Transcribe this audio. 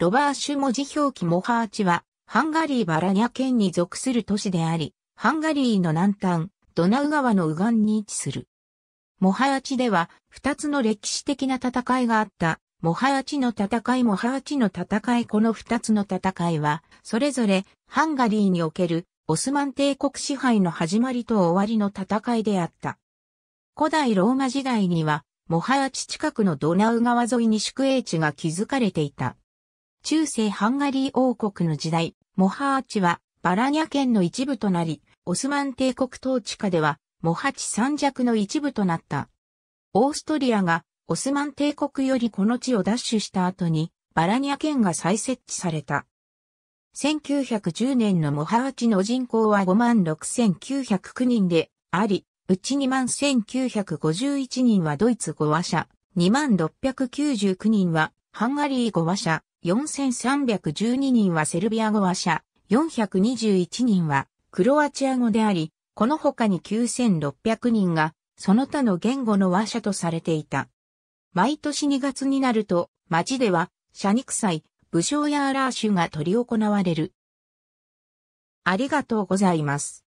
ロバーシュ文字表記モハーチは、ハンガリー・バラニャ県に属する都市であり、ハンガリーの南端、ドナウ川の右岸に位置する。モハーチでは、二つの歴史的な戦いがあった、モハーチの戦いモハーチの戦いこの二つの戦いは、それぞれ、ハンガリーにおける、オスマン帝国支配の始まりと終わりの戦いであった。古代ローマ時代には、モハーチ近くのドナウ川沿いに宿営地が築かれていた。中世ハンガリー王国の時代、モハーチはバラニャ県の一部となり、オスマン帝国統治下ではモハチ三弱の一部となった。オーストリアがオスマン帝国よりこの地を奪取した後にバラニャ県が再設置された。1910年のモハーチの人口は56,909人であり、うち21,951人はドイツ語話者、2699人はハンガリー語話者、4312人はセルビア語話者、421人はクロアチア語であり、この他に9600人がその他の言語の話者とされていた。毎年2月になると、町では、社肉祭、武将やアラーシュが取り行われる。ありがとうございます。